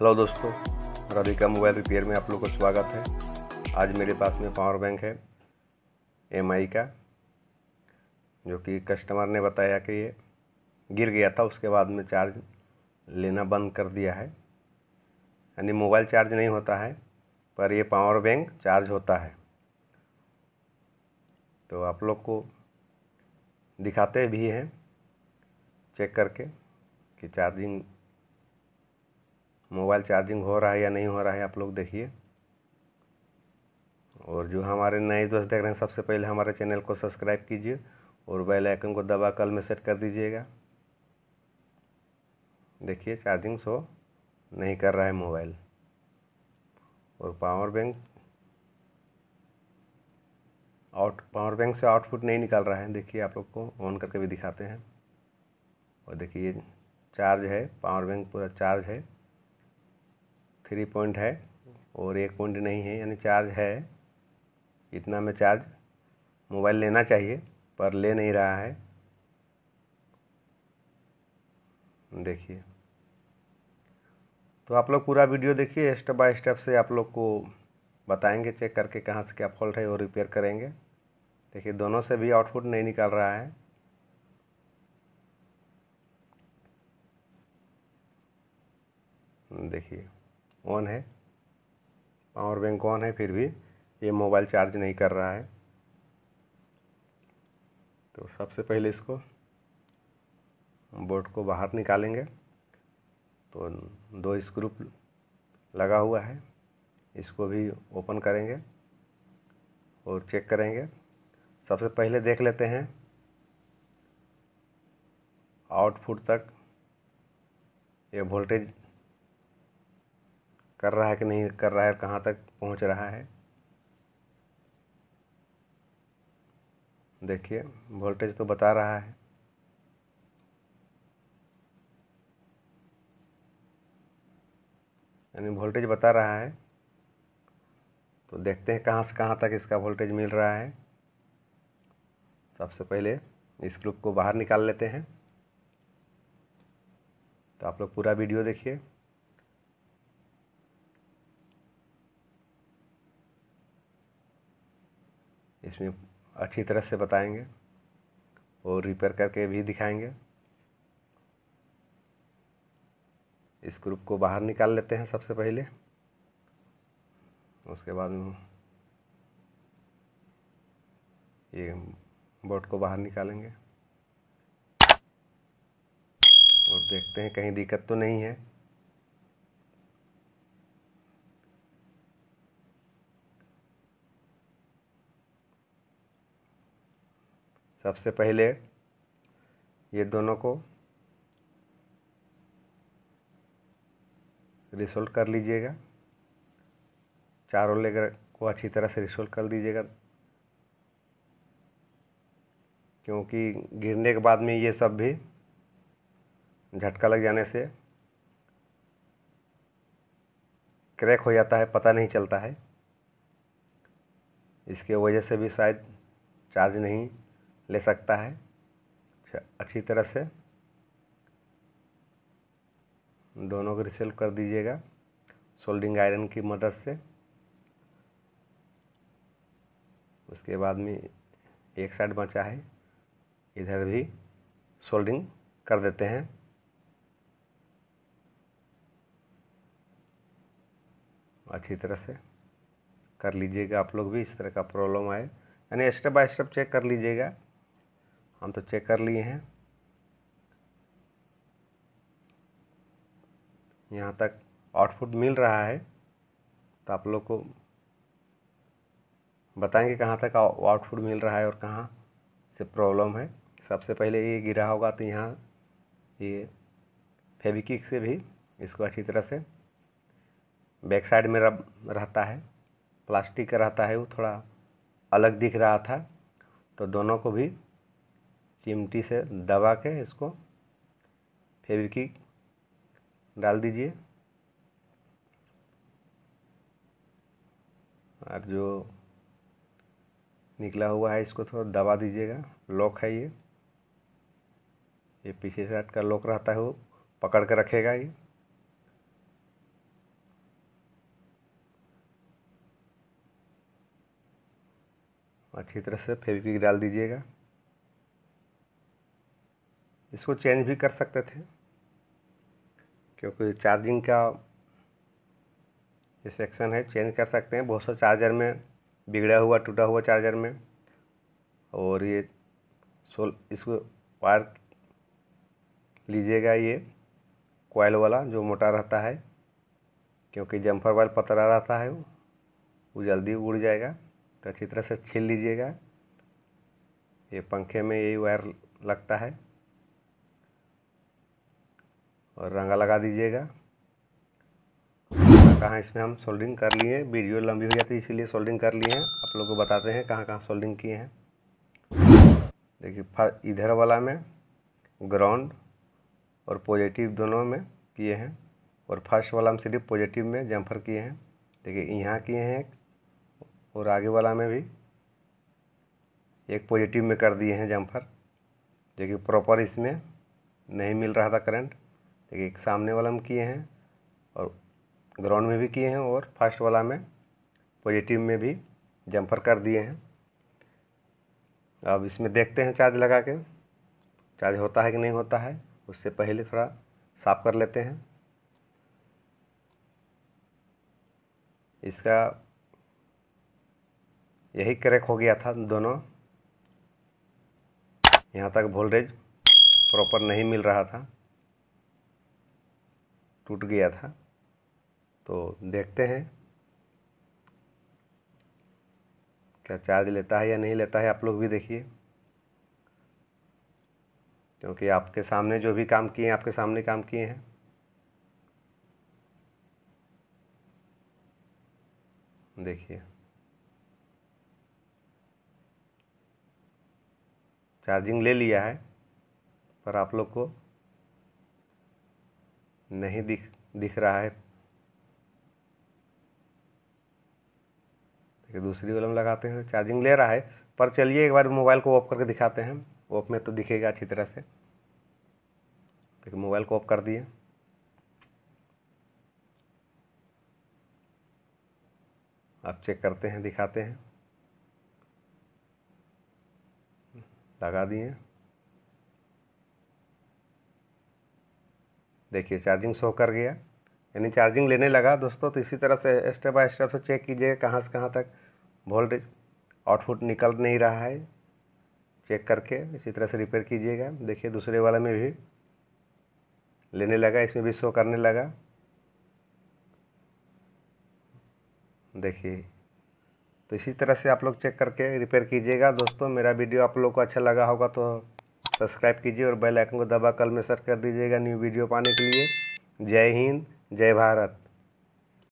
hello दोस्तों Radhika mobile repair में आप लोग का स्वागत है आज मेरे पास में पावर बैंक है एम का जो कि कस्टमर ने बताया कि ये गिर गया था उसके बाद में चार्ज लेना बंद कर दिया है यानी मोबाइल चार्ज नहीं होता है पर ये पावर बैंक चार्ज होता है तो आप लोग को दिखाते भी हैं चेक करके कि चार्जिंग मोबाइल चार्जिंग हो रहा है या नहीं हो रहा है आप लोग देखिए और जो हमारे नए दोस्त देख रहे हैं सबसे पहले हमारे चैनल को सब्सक्राइब कीजिए और बेल आइकन को दबा कल में सेट कर दीजिएगा देखिए चार्जिंग शो नहीं कर रहा है मोबाइल और power bank out power bank से आउटपुट नहीं निकल रहा है देखिए आप लोग को ऑन करके भी दिखाते हैं और देखिए चार्ज है पावर बैंक पूरा चार्ज है थ्री पॉइंट है और एक पॉइंट नहीं है यानी चार्ज है इतना में चार्ज मोबाइल लेना चाहिए पर ले नहीं रहा है देखिए तो आप लोग पूरा वीडियो देखिए स्टेप बाय स्टेप से आप लोग को बताएंगे चेक करके कहाँ से क्या फॉल्ट है वो रिपेयर करेंगे देखिए दोनों से भी आउटपुट नहीं निकल रहा है देखिए ऑन है पावर बैंक ऑन है फिर भी ये मोबाइल चार्ज नहीं कर रहा है तो सबसे पहले इसको बोर्ड को बाहर निकालेंगे तो दो स्क्रू लगा हुआ है इसको भी ओपन करेंगे और चेक करेंगे सबसे पहले देख लेते हैं आउटपुट तक ये वोल्टेज कर रहा है कि नहीं कर रहा है कहाँ तक पहुँच रहा है देखिए वोल्टेज तो बता रहा है यानी वोल्टेज बता रहा है तो देखते हैं कहाँ से कहाँ तक इसका वोल्टेज मिल रहा है सबसे पहले इस ग्रुप को बाहर निकाल लेते हैं तो आप लोग पूरा वीडियो देखिए इसमें अच्छी तरह से बताएंगे और रिपेयर करके भी दिखाएंगे इस ग्रुप को बाहर निकाल लेते हैं सबसे पहले उसके बाद ये बोर्ड को बाहर निकालेंगे और देखते हैं कहीं दिक्कत तो नहीं है सबसे पहले ये दोनों को रिसोल्व कर लीजिएगा चारों लेगर को अच्छी तरह से रिसोल्व कर दीजिएगा क्योंकि गिरने के बाद में ये सब भी झटका लग जाने से क्रैक हो जाता है पता नहीं चलता है इसके वजह से भी शायद चार्ज नहीं ले सकता है अच्छा, अच्छी तरह से दोनों को रिसेल्व कर दीजिएगा सोल्डिंग आयरन की मदद से उसके बाद में एक साइड बचा है इधर भी सोल्डिंग कर देते हैं अच्छी तरह से कर लीजिएगा आप लोग भी इस तरह का प्रॉब्लम आए यानी स्टेप बाय स्टेप चेक कर लीजिएगा हम तो चेक कर लिए हैं यहाँ तक आउटपुट मिल रहा है तो आप लोग को बताएंगे कहाँ तक आउटपुट मिल रहा है और कहाँ से प्रॉब्लम है सबसे पहले ये गिरा होगा तो यहाँ ये फेविकिक से भी इसको अच्छी तरह से बैक साइड में रब रहता है प्लास्टिक का रहता है वो थोड़ा अलग दिख रहा था तो दोनों को भी चिमटी से दबा के इसको फेविकिक डाल दीजिए और जो निकला हुआ है इसको थोड़ा दबा दीजिएगा लॉक है ये ये पीछे साइड का लॉक रहता है वो पकड़ के रखेगा ये अच्छी तरह से फेविकिक डाल दीजिएगा इसको चेंज भी कर सकते थे क्योंकि चार्जिंग का ये सेक्शन है चेंज कर सकते हैं बहुत सा चार्जर में बिगड़ा हुआ टूटा हुआ चार्जर में और ये सोल इसको वायर लीजिएगा ये कोयल वाला जो मोटा रहता है क्योंकि जम्फर वायर पतला रहता है वो जल्दी उड़ जाएगा तो अच्छी तरह से छील लीजिएगा ये पंखे में यही वायर लगता है और रंगा लगा दीजिएगा कहाँ इसमें हम सोल्डिंग कर लिए वीडियो लंबी हो जाती है इसीलिए सोल्डिंग कर लिए हैं आप लोग को बताते हैं कहाँ कहाँ सोल्डिंग किए हैं देखिए इधर वाला में ग्राउंड और पॉजिटिव दोनों में किए हैं और फर्स्ट वाला में सिर्फ पॉजिटिव में जम्फर किए हैं देखिए यहाँ किए हैं और आगे वाला में भी एक पॉजिटिव में कर दिए हैं जम्फर जो कि प्रॉपर इसमें नहीं मिल रहा था करंट एक सामने वाला में किए हैं और ग्राउंड में भी किए हैं और फर्स्ट वाला में पॉजिटिव में भी जम्पर कर दिए हैं अब इसमें देखते हैं चार्ज लगा के चार्ज होता है कि नहीं होता है उससे पहले थोड़ा साफ कर लेते हैं इसका यही क्रैक हो गया था दोनों यहाँ तक वोल्टेज प्रॉपर नहीं मिल रहा था टूट गया था तो देखते हैं क्या चार्ज लेता है या नहीं लेता है आप लोग भी देखिए क्योंकि आपके सामने जो भी काम किए हैं आपके सामने काम किए हैं देखिए चार्जिंग ले लिया है पर आप लोग को नहीं दिख दिख रहा है देखिए दूसरी हम लगाते हैं चार्जिंग ले रहा है पर चलिए एक बार मोबाइल को ऑफ करके दिखाते हैं ऑफ में तो दिखेगा अच्छी तरह से देखिए मोबाइल को ऑफ कर दिए आप चेक करते हैं दिखाते हैं लगा दिए देखिए चार्जिंग शो कर गया यानी चार्जिंग लेने लगा दोस्तों तो इसी तरह से स्टेप बाय स्टेप से चेक कीजिए कहाँ से कहाँ तक वोल्टेज आउटपुट निकल नहीं रहा है चेक करके इसी तरह से रिपेयर कीजिएगा देखिए दूसरे वाला में भी लेने लगा इसमें भी शो करने लगा देखिए तो इसी तरह से आप लोग चेक करके रिपेयर कीजिएगा दोस्तों मेरा वीडियो आप लोग को अच्छा लगा होगा तो सब्सक्राइब कीजिए और बेल आइकन को दबा कल में सर्च कर दीजिएगा न्यू वीडियो पाने के लिए जय हिंद जय भारत